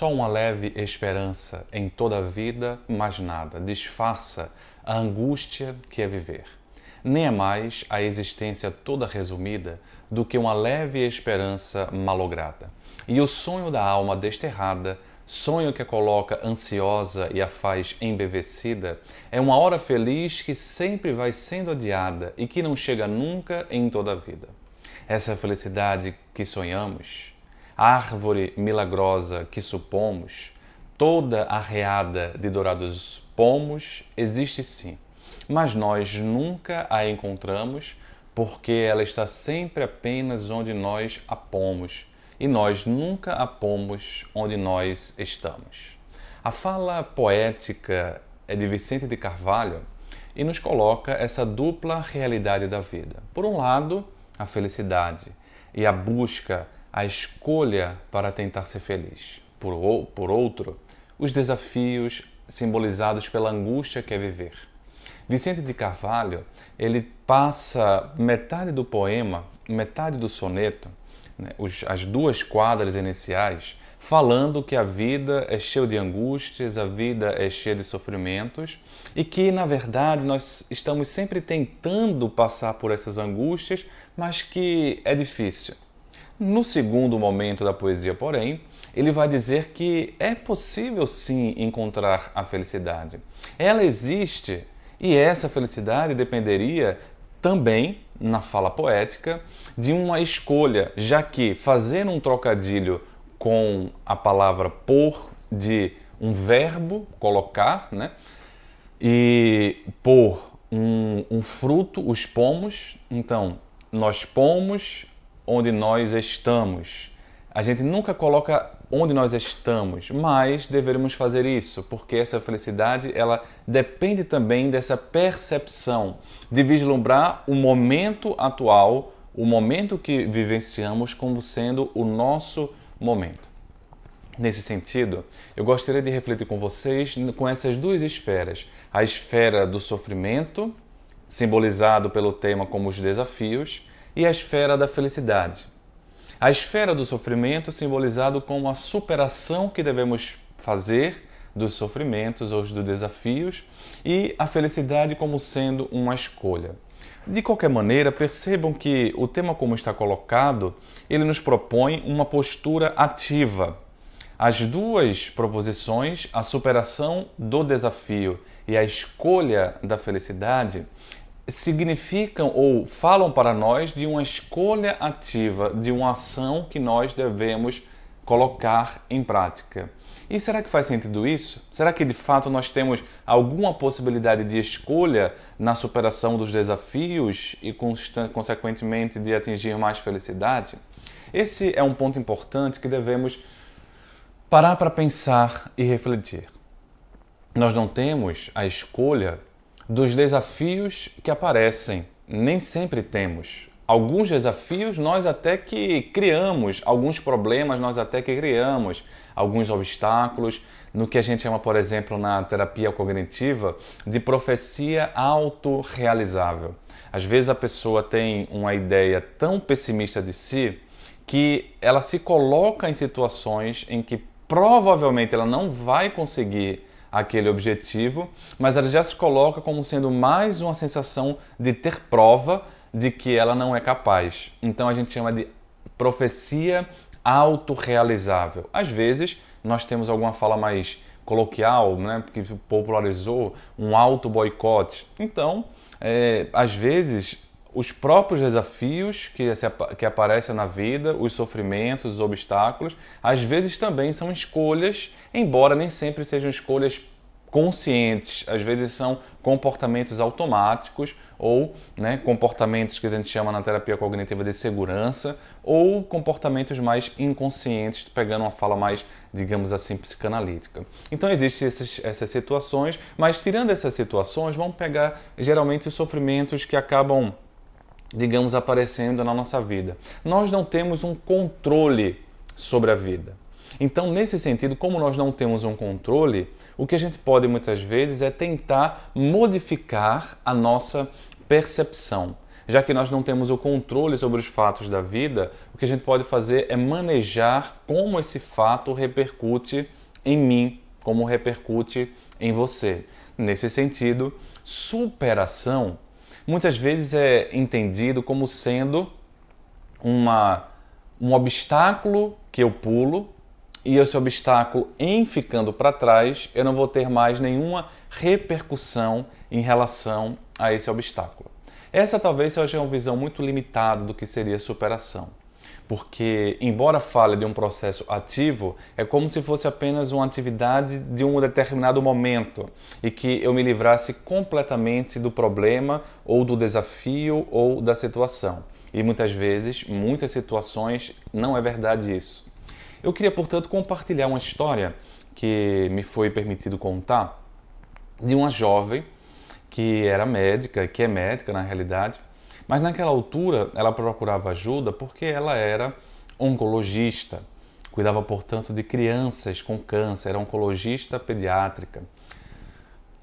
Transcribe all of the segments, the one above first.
só uma leve esperança em toda a vida, mas nada disfarça a angústia que é viver. Nem é mais a existência toda resumida do que uma leve esperança malograda. E o sonho da alma desterrada, sonho que a coloca ansiosa e a faz embevecida, é uma hora feliz que sempre vai sendo adiada e que não chega nunca em toda a vida. Essa felicidade que sonhamos, árvore milagrosa que supomos, toda arreada de dourados pomos existe sim, mas nós nunca a encontramos porque ela está sempre apenas onde nós a pomos e nós nunca a pomos onde nós estamos. A fala poética é de Vicente de Carvalho e nos coloca essa dupla realidade da vida. Por um lado, a felicidade e a busca a escolha para tentar ser feliz. Por, ou, por outro, os desafios simbolizados pela angústia que é viver. Vicente de Carvalho, ele passa metade do poema, metade do soneto, né, os, as duas quadras iniciais, falando que a vida é cheia de angústias, a vida é cheia de sofrimentos e que, na verdade, nós estamos sempre tentando passar por essas angústias, mas que é difícil. No segundo momento da poesia, porém, ele vai dizer que é possível sim encontrar a felicidade. Ela existe e essa felicidade dependeria também, na fala poética, de uma escolha, já que fazer um trocadilho com a palavra por de um verbo, colocar, né? E por um, um fruto, os pomos. Então, nós pomos onde nós estamos. A gente nunca coloca onde nós estamos, mas deveremos fazer isso, porque essa felicidade ela depende também dessa percepção de vislumbrar o momento atual, o momento que vivenciamos como sendo o nosso momento. Nesse sentido, eu gostaria de refletir com vocês com essas duas esferas: a esfera do sofrimento, simbolizado pelo tema como os desafios, e a esfera da felicidade. A esfera do sofrimento, simbolizado como a superação que devemos fazer dos sofrimentos ou dos desafios, e a felicidade como sendo uma escolha. De qualquer maneira, percebam que o tema como está colocado, ele nos propõe uma postura ativa. As duas proposições, a superação do desafio e a escolha da felicidade, significam ou falam para nós de uma escolha ativa, de uma ação que nós devemos colocar em prática. E será que faz sentido isso? Será que de fato nós temos alguma possibilidade de escolha na superação dos desafios e, consequentemente, de atingir mais felicidade? Esse é um ponto importante que devemos parar para pensar e refletir. Nós não temos a escolha dos desafios que aparecem. Nem sempre temos. Alguns desafios nós até que criamos, alguns problemas nós até que criamos, alguns obstáculos, no que a gente chama, por exemplo, na terapia cognitiva, de profecia autorrealizável. Às vezes a pessoa tem uma ideia tão pessimista de si que ela se coloca em situações em que provavelmente ela não vai conseguir aquele objetivo, mas ela já se coloca como sendo mais uma sensação de ter prova de que ela não é capaz. Então a gente chama de profecia autorrealizável. Às vezes, nós temos alguma fala mais coloquial, né, que popularizou um auto boicote. Então, é, às vezes os próprios desafios que, se, que aparecem na vida, os sofrimentos, os obstáculos, às vezes também são escolhas, embora nem sempre sejam escolhas conscientes, às vezes são comportamentos automáticos ou né, comportamentos que a gente chama na terapia cognitiva de segurança ou comportamentos mais inconscientes, pegando uma fala mais, digamos assim, psicanalítica. Então existem essas situações, mas tirando essas situações, vamos pegar geralmente os sofrimentos que acabam digamos, aparecendo na nossa vida. Nós não temos um controle sobre a vida. Então, nesse sentido, como nós não temos um controle, o que a gente pode muitas vezes é tentar modificar a nossa percepção. Já que nós não temos o controle sobre os fatos da vida, o que a gente pode fazer é manejar como esse fato repercute em mim, como repercute em você. Nesse sentido, superação muitas vezes é entendido como sendo uma, um obstáculo que eu pulo e esse obstáculo, em ficando para trás, eu não vou ter mais nenhuma repercussão em relação a esse obstáculo. Essa talvez seja uma visão muito limitada do que seria superação porque, embora fale de um processo ativo, é como se fosse apenas uma atividade de um determinado momento e que eu me livrasse completamente do problema ou do desafio ou da situação. E muitas vezes, muitas situações, não é verdade isso. Eu queria, portanto, compartilhar uma história que me foi permitido contar de uma jovem que era médica, que é médica na realidade, mas naquela altura ela procurava ajuda porque ela era oncologista, cuidava portanto de crianças com câncer, era oncologista pediátrica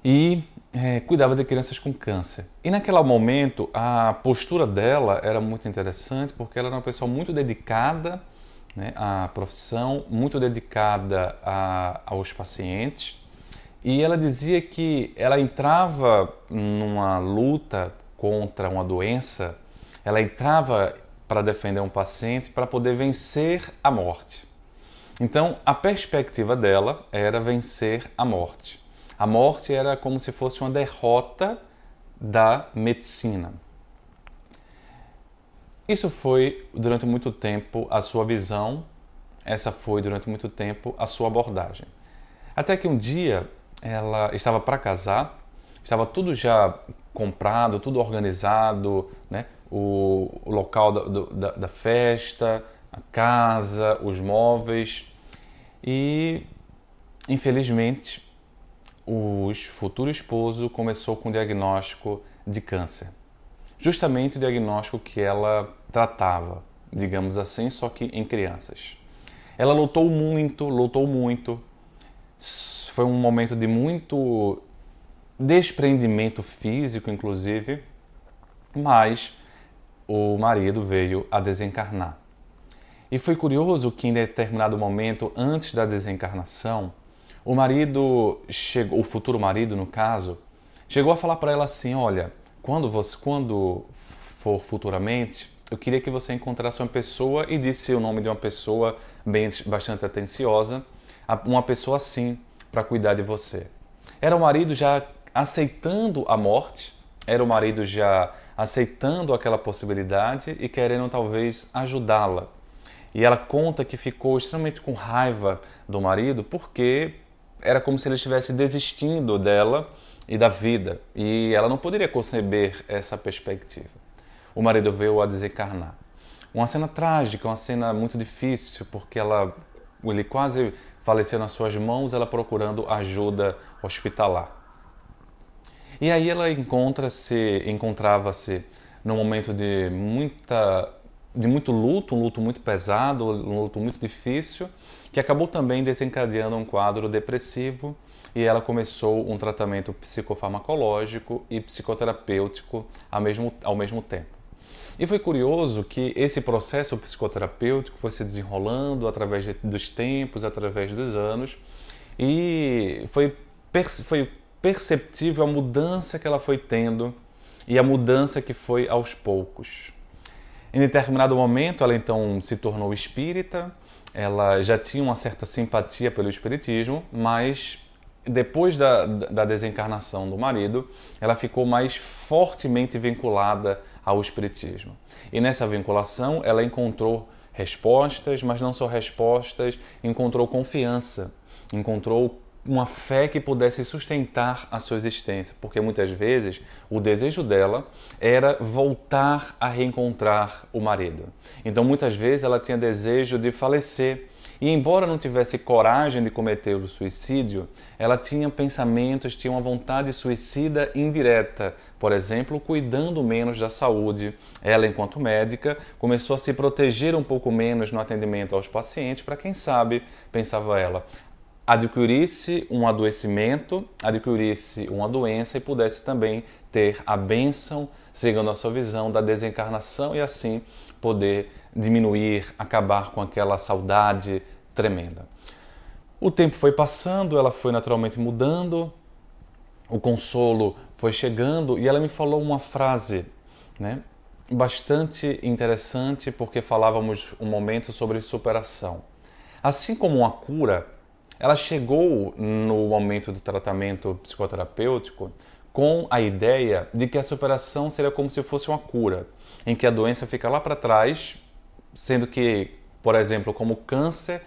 e é, cuidava de crianças com câncer. E naquele momento a postura dela era muito interessante porque ela era uma pessoa muito dedicada né, à profissão, muito dedicada a, aos pacientes. E ela dizia que ela entrava numa luta contra uma doença, ela entrava para defender um paciente para poder vencer a morte. Então, a perspectiva dela era vencer a morte. A morte era como se fosse uma derrota da medicina. Isso foi durante muito tempo a sua visão, essa foi durante muito tempo a sua abordagem. Até que um dia ela estava para casar estava tudo já comprado, tudo organizado, né? o, o local da, da, da festa, a casa, os móveis. E, infelizmente, o futuro esposo começou com o diagnóstico de câncer. Justamente o diagnóstico que ela tratava, digamos assim, só que em crianças. Ela lutou muito, lutou muito. Foi um momento de muito desprendimento físico, inclusive, mas o marido veio a desencarnar. E foi curioso que em determinado momento antes da desencarnação, o marido chegou, o futuro marido no caso, chegou a falar para ela assim, olha, quando você quando for futuramente, eu queria que você encontrasse uma pessoa e disse o nome de uma pessoa bem bastante atenciosa, uma pessoa assim para cuidar de você. Era o marido já aceitando a morte, era o marido já aceitando aquela possibilidade e querendo talvez ajudá-la. E ela conta que ficou extremamente com raiva do marido porque era como se ele estivesse desistindo dela e da vida, e ela não poderia conceber essa perspectiva. O marido veio a desencarnar. Uma cena trágica, uma cena muito difícil, porque ela, ele quase faleceu nas suas mãos, ela procurando ajuda hospitalar. E aí ela encontra-se, encontrava-se num momento de muita de muito luto, um luto muito pesado, um luto muito difícil, que acabou também desencadeando um quadro depressivo e ela começou um tratamento psicofarmacológico e psicoterapêutico ao mesmo, ao mesmo tempo. E foi curioso que esse processo psicoterapêutico foi se desenrolando através dos tempos, através dos anos, e foi, foi perceptível a mudança que ela foi tendo e a mudança que foi aos poucos. Em determinado momento, ela então se tornou espírita, ela já tinha uma certa simpatia pelo espiritismo, mas depois da, da desencarnação do marido, ela ficou mais fortemente vinculada ao espiritismo. E nessa vinculação, ela encontrou respostas, mas não só respostas, encontrou confiança, encontrou uma fé que pudesse sustentar a sua existência, porque muitas vezes o desejo dela era voltar a reencontrar o marido. Então, muitas vezes ela tinha desejo de falecer. E embora não tivesse coragem de cometer o suicídio, ela tinha pensamentos, tinha uma vontade suicida indireta. Por exemplo, cuidando menos da saúde. Ela, enquanto médica, começou a se proteger um pouco menos no atendimento aos pacientes, para quem sabe, pensava ela, adquirisse um adoecimento, adquirisse uma doença e pudesse também ter a bênção, segundo a sua visão, da desencarnação e assim poder diminuir, acabar com aquela saudade tremenda. O tempo foi passando, ela foi naturalmente mudando, o consolo foi chegando e ela me falou uma frase, né? Bastante interessante porque falávamos um momento sobre superação. Assim como uma cura, ela chegou no momento do tratamento psicoterapêutico com a ideia de que a superação seria como se fosse uma cura, em que a doença fica lá para trás, sendo que, por exemplo, como câncer,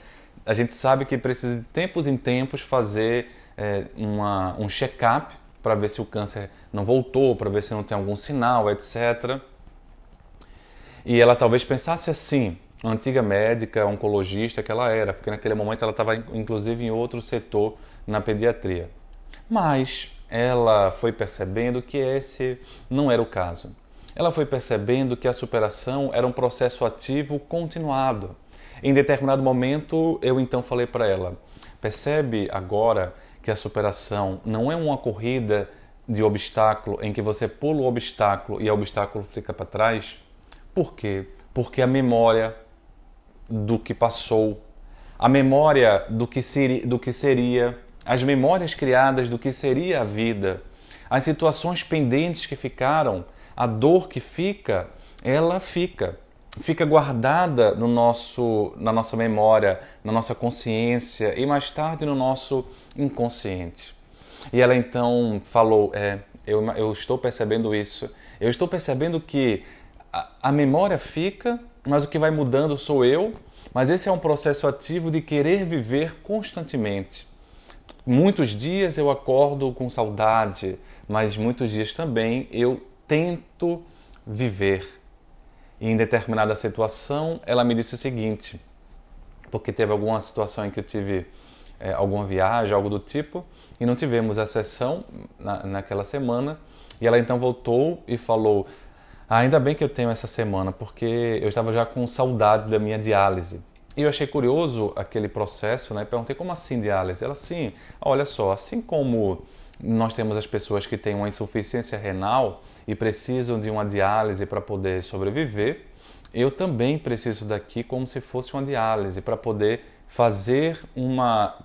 a gente sabe que precisa de tempos em tempos fazer é, uma, um check-up para ver se o câncer não voltou, para ver se não tem algum sinal, etc. E ela talvez pensasse assim: antiga médica, oncologista que ela era, porque naquele momento ela estava inclusive em outro setor na pediatria. Mas ela foi percebendo que esse não era o caso. Ela foi percebendo que a superação era um processo ativo continuado. Em determinado momento, eu então falei para ela: percebe agora que a superação não é uma corrida de obstáculo em que você pula o obstáculo e o obstáculo fica para trás? Por quê? Porque a memória do que passou, a memória do que, seri, do que seria, as memórias criadas do que seria a vida, as situações pendentes que ficaram, a dor que fica, ela fica. Fica guardada no nosso, na nossa memória, na nossa consciência e mais tarde no nosso inconsciente. E ela então falou: é, eu, eu estou percebendo isso, eu estou percebendo que a, a memória fica mas o que vai mudando sou eu. Mas esse é um processo ativo de querer viver constantemente. Muitos dias eu acordo com saudade, mas muitos dias também eu tento viver. E em determinada situação, ela me disse o seguinte, porque teve alguma situação em que eu tive é, alguma viagem, algo do tipo, e não tivemos a sessão na, naquela semana. E ela então voltou e falou: Ainda bem que eu tenho essa semana, porque eu estava já com saudade da minha diálise. E eu achei curioso aquele processo, né? Perguntei como assim diálise? Ela assim, olha só, assim como nós temos as pessoas que têm uma insuficiência renal e precisam de uma diálise para poder sobreviver, eu também preciso daqui como se fosse uma diálise para poder fazer uma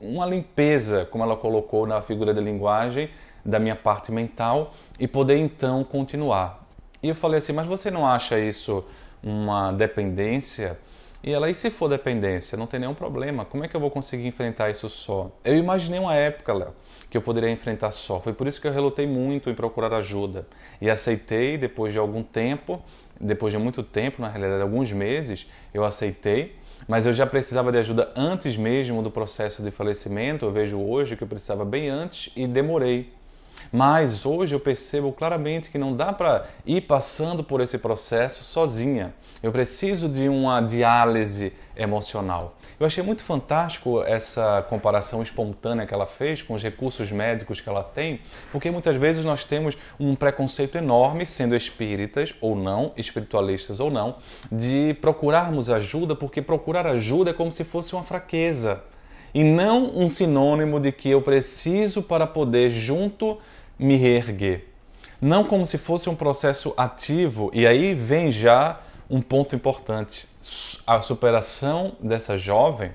uma limpeza, como ela colocou na figura da linguagem, da minha parte mental e poder então continuar. E eu falei assim, mas você não acha isso uma dependência? E ela, e se for dependência? Não tem nenhum problema. Como é que eu vou conseguir enfrentar isso só? Eu imaginei uma época, Léo, que eu poderia enfrentar só. Foi por isso que eu relutei muito em procurar ajuda. E aceitei, depois de algum tempo, depois de muito tempo, na realidade, alguns meses, eu aceitei. Mas eu já precisava de ajuda antes mesmo do processo de falecimento. Eu vejo hoje que eu precisava bem antes e demorei. Mas hoje eu percebo claramente que não dá para ir passando por esse processo sozinha. Eu preciso de uma diálise emocional. Eu achei muito fantástico essa comparação espontânea que ela fez com os recursos médicos que ela tem, porque muitas vezes nós temos um preconceito enorme, sendo espíritas ou não, espiritualistas ou não, de procurarmos ajuda, porque procurar ajuda é como se fosse uma fraqueza e não um sinônimo de que eu preciso para poder junto me reerguer. Não como se fosse um processo ativo, e aí vem já um ponto importante. A superação dessa jovem,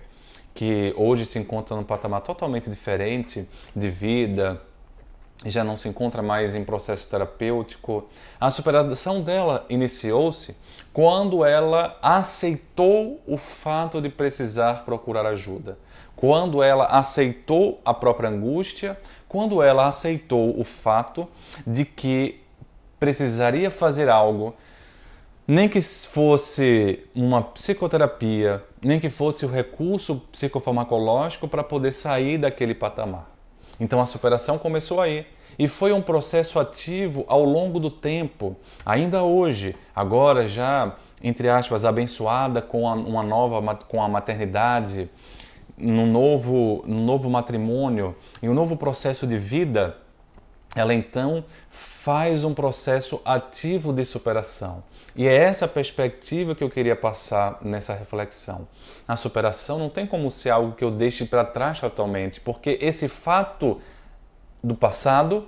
que hoje se encontra num patamar totalmente diferente de vida, já não se encontra mais em processo terapêutico. A superação dela iniciou-se quando ela aceitou o fato de precisar procurar ajuda quando ela aceitou a própria angústia, quando ela aceitou o fato de que precisaria fazer algo, nem que fosse uma psicoterapia, nem que fosse o recurso psicofarmacológico para poder sair daquele patamar. Então a superação começou aí e foi um processo ativo ao longo do tempo. Ainda hoje, agora já entre aspas abençoada com a, uma nova com a maternidade, num novo, no novo matrimônio, em um novo processo de vida, ela então faz um processo ativo de superação. E é essa perspectiva que eu queria passar nessa reflexão. A superação não tem como ser algo que eu deixe para trás totalmente, porque esse fato do passado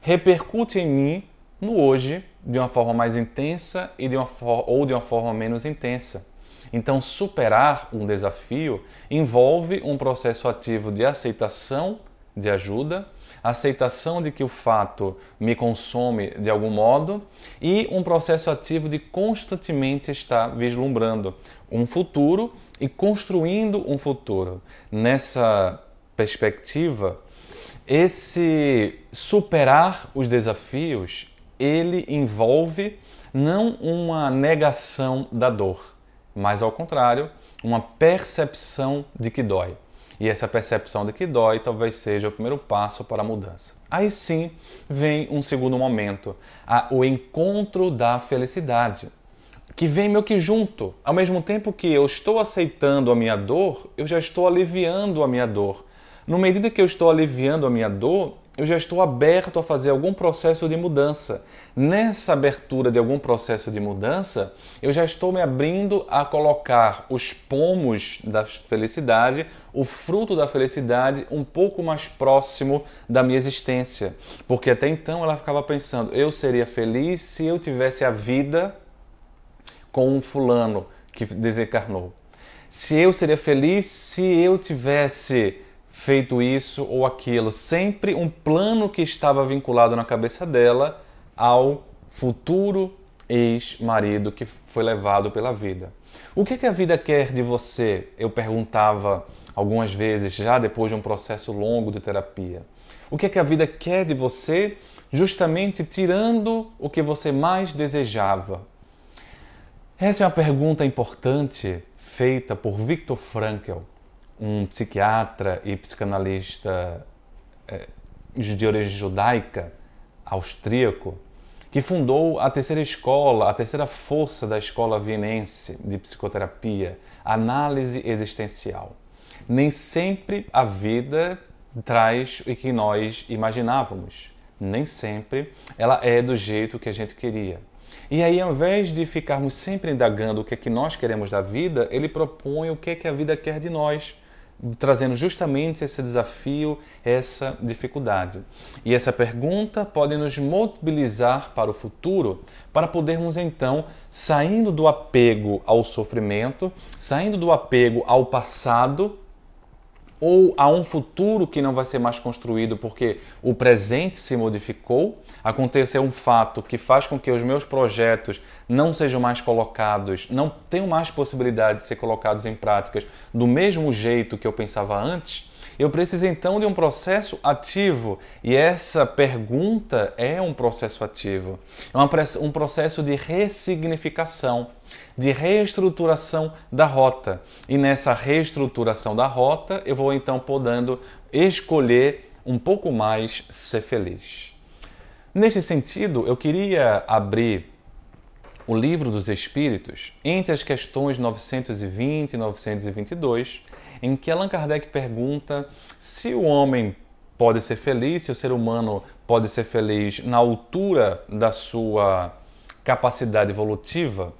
repercute em mim no hoje de uma forma mais intensa e de uma ou de uma forma menos intensa. Então, superar um desafio envolve um processo ativo de aceitação de ajuda, aceitação de que o fato me consome de algum modo e um processo ativo de constantemente estar vislumbrando um futuro e construindo um futuro. Nessa perspectiva, esse superar os desafios, ele envolve não uma negação da dor, mas ao contrário, uma percepção de que dói. E essa percepção de que dói talvez seja o primeiro passo para a mudança. Aí sim vem um segundo momento, a, o encontro da felicidade, que vem meio que junto. Ao mesmo tempo que eu estou aceitando a minha dor, eu já estou aliviando a minha dor. No medida que eu estou aliviando a minha dor, eu já estou aberto a fazer algum processo de mudança. Nessa abertura de algum processo de mudança, eu já estou me abrindo a colocar os pomos da felicidade, o fruto da felicidade, um pouco mais próximo da minha existência. Porque até então ela ficava pensando: eu seria feliz se eu tivesse a vida com um fulano que desencarnou. Se eu seria feliz se eu tivesse feito isso ou aquilo. Sempre um plano que estava vinculado na cabeça dela ao futuro ex-marido que foi levado pela vida. O que, é que a vida quer de você? Eu perguntava algumas vezes, já depois de um processo longo de terapia. O que, é que a vida quer de você? Justamente tirando o que você mais desejava. Essa é uma pergunta importante feita por Viktor Frankl um psiquiatra e psicanalista eh, de origem judaica, austríaco, que fundou a terceira escola, a terceira força da escola vienense de psicoterapia, análise existencial. Nem sempre a vida traz o que nós imaginávamos. Nem sempre ela é do jeito que a gente queria. E aí, ao invés de ficarmos sempre indagando o que é que nós queremos da vida, ele propõe o que é que a vida quer de nós trazendo justamente esse desafio, essa dificuldade. E essa pergunta pode nos mobilizar para o futuro, para podermos então, saindo do apego ao sofrimento, saindo do apego ao passado, ou há um futuro que não vai ser mais construído porque o presente se modificou, aconteceu um fato que faz com que os meus projetos não sejam mais colocados, não tenham mais possibilidade de ser colocados em práticas do mesmo jeito que eu pensava antes, eu preciso então de um processo ativo. E essa pergunta é um processo ativo. É um processo de ressignificação de reestruturação da rota. E nessa reestruturação da rota, eu vou então podendo escolher um pouco mais ser feliz. Nesse sentido, eu queria abrir o livro dos Espíritos entre as questões 920 e 922, em que Allan Kardec pergunta se o homem pode ser feliz, se o ser humano pode ser feliz na altura da sua capacidade evolutiva,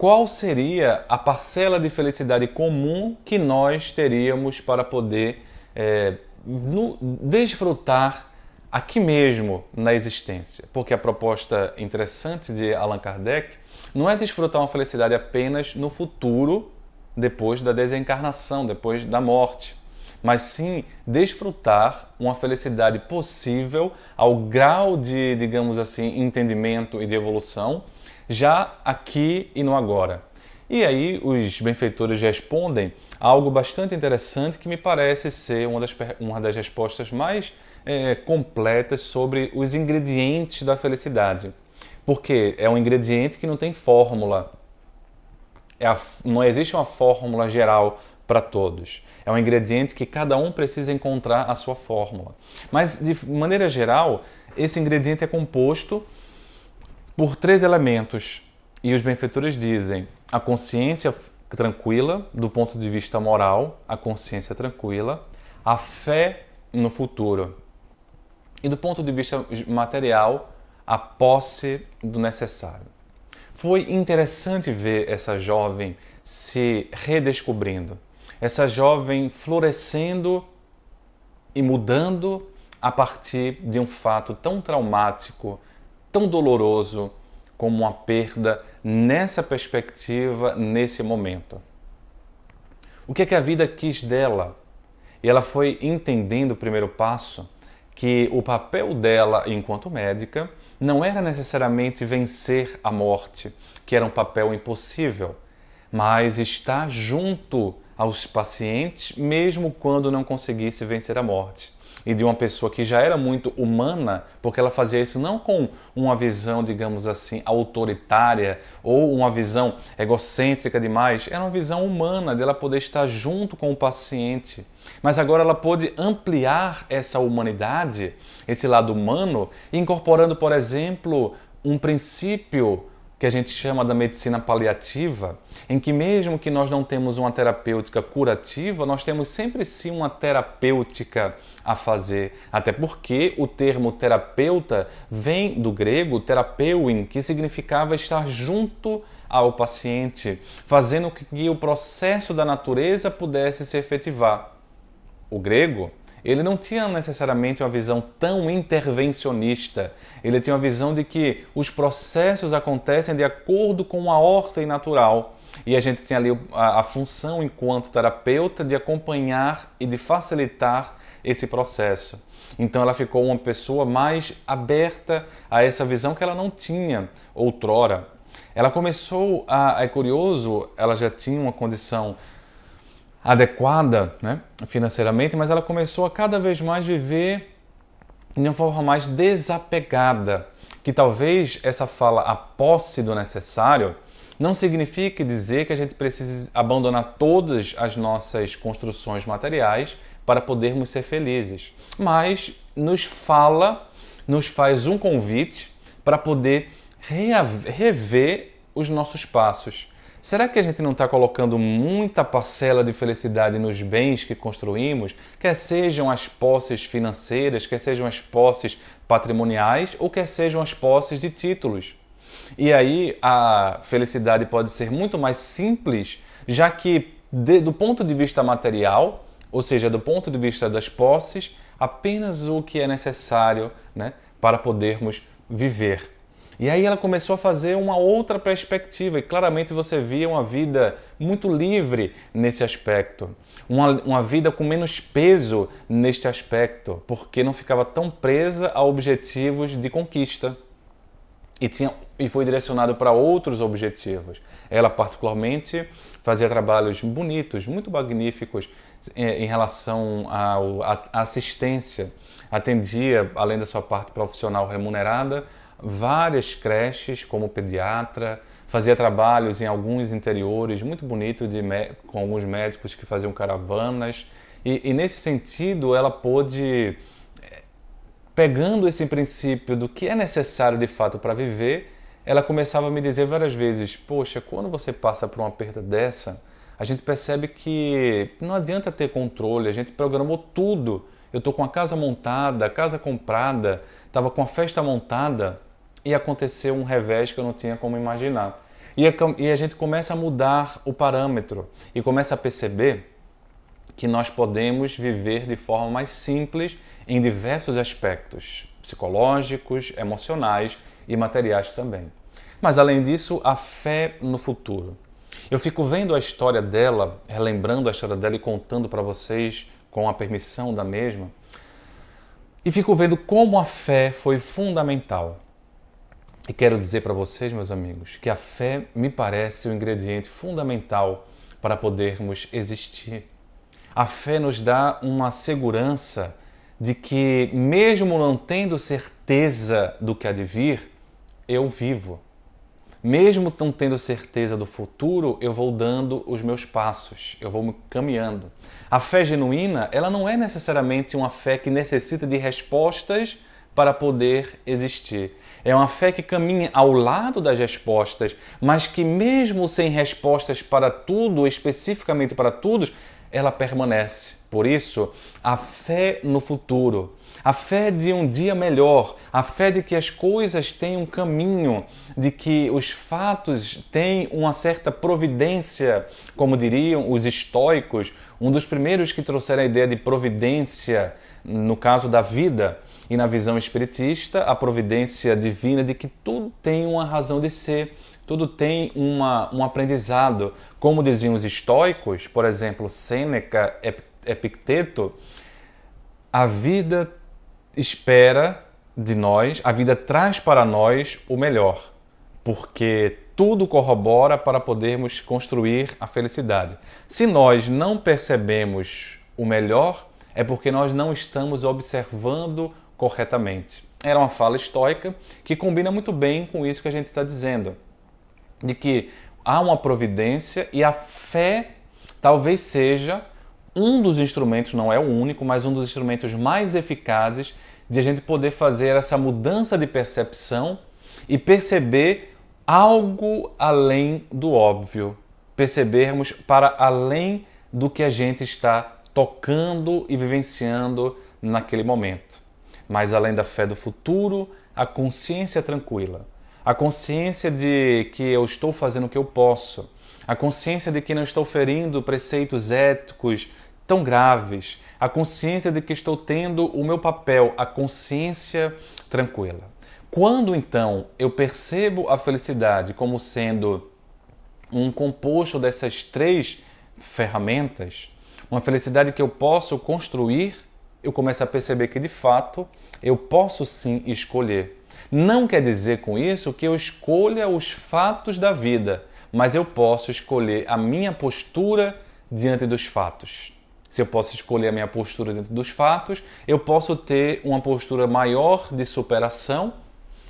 qual seria a parcela de felicidade comum que nós teríamos para poder é, no, desfrutar aqui mesmo na existência. Porque a proposta interessante de Allan Kardec não é desfrutar uma felicidade apenas no futuro, depois da desencarnação, depois da morte, mas sim desfrutar uma felicidade possível ao grau de, digamos assim, entendimento e de evolução já aqui e no agora. E aí os benfeitores respondem a algo bastante interessante que me parece ser uma das, uma das respostas mais é, completas sobre os ingredientes da felicidade. Porque é um ingrediente que não tem fórmula. É a, não existe uma fórmula geral para todos. É um ingrediente que cada um precisa encontrar a sua fórmula. Mas, de maneira geral, esse ingrediente é composto por três elementos. E os benfeitores dizem a consciência tranquila, do ponto de vista moral, a consciência tranquila, a fé no futuro. E do ponto de vista material, a posse do necessário. Foi interessante ver essa jovem se redescobrindo, essa jovem florescendo e mudando a partir de um fato tão traumático tão doloroso como a perda nessa perspectiva, nesse momento. O que é que a vida quis dela? E ela foi entendendo o primeiro passo que o papel dela enquanto médica não era necessariamente vencer a morte, que era um papel impossível, mas estar junto aos pacientes mesmo quando não conseguisse vencer a morte e de uma pessoa que já era muito humana, porque ela fazia isso não com uma visão, digamos assim, autoritária ou uma visão egocêntrica demais, era uma visão humana dela poder estar junto com o paciente. Mas agora ela pôde ampliar essa humanidade, esse lado humano, incorporando, por exemplo, um princípio que a gente chama da medicina paliativa, em que mesmo que nós não temos uma terapêutica curativa, nós temos sempre sim uma terapêutica a fazer, até porque o termo terapeuta vem do grego terapeuin, que significava estar junto ao paciente, fazendo com que o processo da natureza pudesse se efetivar. O grego ele não tinha necessariamente uma visão tão intervencionista. Ele tinha uma visão de que os processos acontecem de acordo com a ordem natural e a gente tem ali a, a função enquanto terapeuta de acompanhar e de facilitar esse processo. Então ela ficou uma pessoa mais aberta a essa visão que ela não tinha outrora. Ela começou a, é curioso, ela já tinha uma condição adequada né, financeiramente, mas ela começou a cada vez mais viver de uma forma mais desapegada. Que talvez essa fala a posse do necessário não significa dizer que a gente precise abandonar todas as nossas construções materiais para podermos ser felizes, mas nos fala, nos faz um convite para poder rever os nossos passos. Será que a gente não está colocando muita parcela de felicidade nos bens que construímos, quer sejam as posses financeiras, quer sejam as posses patrimoniais ou quer sejam as posses de títulos? E aí a felicidade pode ser muito mais simples, já que de, do ponto de vista material, ou seja, do ponto de vista das posses, apenas o que é necessário né, para podermos viver. E aí ela começou a fazer uma outra perspectiva, e claramente você via uma vida muito livre nesse aspecto, uma, uma vida com menos peso neste aspecto, porque não ficava tão presa a objetivos de conquista e, tinha, e foi direcionado para outros objetivos. Ela, particularmente, fazia trabalhos bonitos, muito magníficos é, em relação à assistência. Atendia, além da sua parte profissional remunerada, várias creches como pediatra, fazia trabalhos em alguns interiores muito bonitos com alguns médicos que faziam caravanas. E, e nesse sentido, ela pôde pegando esse princípio do que é necessário de fato para viver, ela começava a me dizer várias vezes: Poxa, quando você passa por uma perda dessa, a gente percebe que não adianta ter controle, a gente programou tudo. Eu estou com a casa montada, a casa comprada, estava com a festa montada e aconteceu um revés que eu não tinha como imaginar. E a, é e a gente começa a mudar o parâmetro e começa a perceber que nós podemos viver de forma mais simples em diversos aspectos psicológicos, emocionais e materiais também. Mas além disso, a fé no futuro. Eu fico vendo a história dela, relembrando a história dela e contando para vocês com a permissão da mesma, e fico vendo como a fé foi fundamental. E quero dizer para vocês, meus amigos, que a fé me parece o um ingrediente fundamental para podermos existir. A fé nos dá uma segurança de que, mesmo não tendo certeza do que há de vir, eu vivo. Mesmo não tendo certeza do futuro, eu vou dando os meus passos, eu vou me caminhando. A fé genuína, ela não é necessariamente uma fé que necessita de respostas para poder existir. É uma fé que caminha ao lado das respostas, mas que, mesmo sem respostas para tudo, especificamente para todos, ela permanece por isso, a fé no futuro, a fé de um dia melhor, a fé de que as coisas têm um caminho, de que os fatos têm uma certa providência, como diriam os estoicos, um dos primeiros que trouxeram a ideia de providência no caso da vida. E na visão espiritista, a providência divina de que tudo tem uma razão de ser, tudo tem uma, um aprendizado. Como diziam os estoicos, por exemplo, Sêneca, Epicteto, a vida espera de nós, a vida traz para nós o melhor, porque tudo corrobora para podermos construir a felicidade. Se nós não percebemos o melhor, é porque nós não estamos observando corretamente. Era uma fala estoica que combina muito bem com isso que a gente está dizendo, de que há uma providência e a fé talvez seja um dos instrumentos, não é o único, mas um dos instrumentos mais eficazes de a gente poder fazer essa mudança de percepção e perceber algo além do óbvio, percebermos para além do que a gente está tocando e vivenciando naquele momento. Mas além da fé do futuro, a consciência tranquila, a consciência de que eu estou fazendo o que eu posso a consciência de que não estou ferindo preceitos éticos tão graves, a consciência de que estou tendo o meu papel, a consciência tranquila. Quando então eu percebo a felicidade como sendo um composto dessas três ferramentas, uma felicidade que eu posso construir, eu começo a perceber que de fato eu posso sim escolher. Não quer dizer com isso que eu escolha os fatos da vida, mas eu posso escolher a minha postura diante dos fatos. Se eu posso escolher a minha postura diante dos fatos, eu posso ter uma postura maior de superação.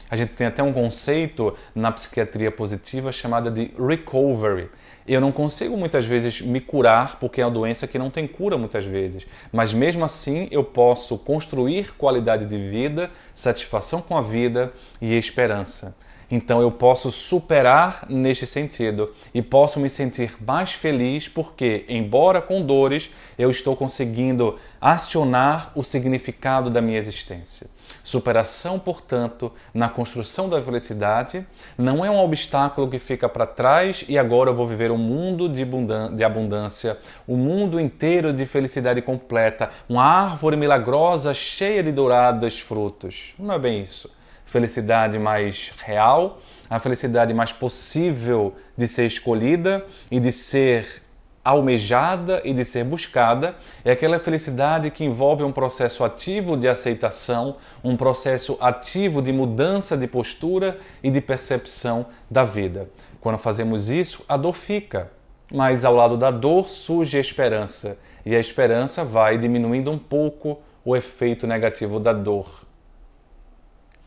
A gente tem até um conceito na psiquiatria positiva chamada de recovery. Eu não consigo muitas vezes me curar porque é uma doença que não tem cura muitas vezes, mas mesmo assim eu posso construir qualidade de vida, satisfação com a vida e esperança. Então eu posso superar neste sentido e posso me sentir mais feliz porque, embora com dores, eu estou conseguindo acionar o significado da minha existência. Superação, portanto, na construção da felicidade não é um obstáculo que fica para trás e agora eu vou viver um mundo de abundância, um mundo inteiro de felicidade completa, uma árvore milagrosa cheia de dourados frutos. Não é bem isso felicidade mais real, a felicidade mais possível de ser escolhida e de ser almejada e de ser buscada, é aquela felicidade que envolve um processo ativo de aceitação, um processo ativo de mudança de postura e de percepção da vida. Quando fazemos isso, a dor fica, mas ao lado da dor surge a esperança, e a esperança vai diminuindo um pouco o efeito negativo da dor.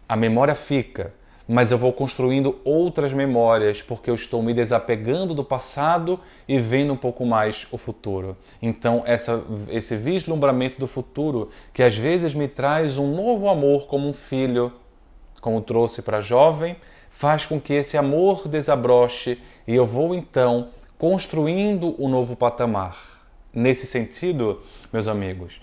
A memória fica, mas eu vou construindo outras memórias porque eu estou me desapegando do passado e vendo um pouco mais o futuro. Então, essa, esse vislumbramento do futuro que às vezes me traz um novo amor como um filho, como trouxe para a jovem, faz com que esse amor desabroche e eu vou então construindo o um novo patamar. Nesse sentido, meus amigos,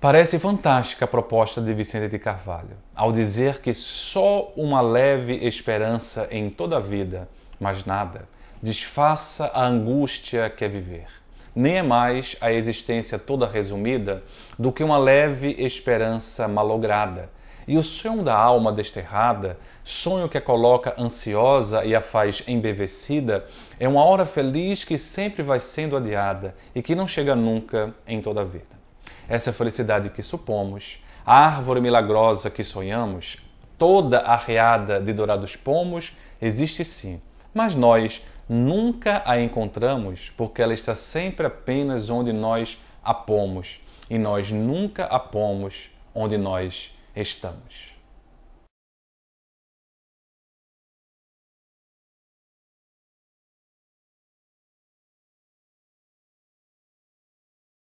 Parece fantástica a proposta de Vicente de Carvalho, ao dizer que só uma leve esperança em toda a vida, mas nada, disfarça a angústia que é viver. Nem é mais a existência toda resumida do que uma leve esperança malograda. E o sonho da alma desterrada, sonho que a coloca ansiosa e a faz embevecida, é uma hora feliz que sempre vai sendo adiada e que não chega nunca em toda a vida essa felicidade que supomos, a árvore milagrosa que sonhamos, toda arreada de dourados pomos, existe sim, mas nós nunca a encontramos porque ela está sempre apenas onde nós a pomos e nós nunca a pomos onde nós estamos.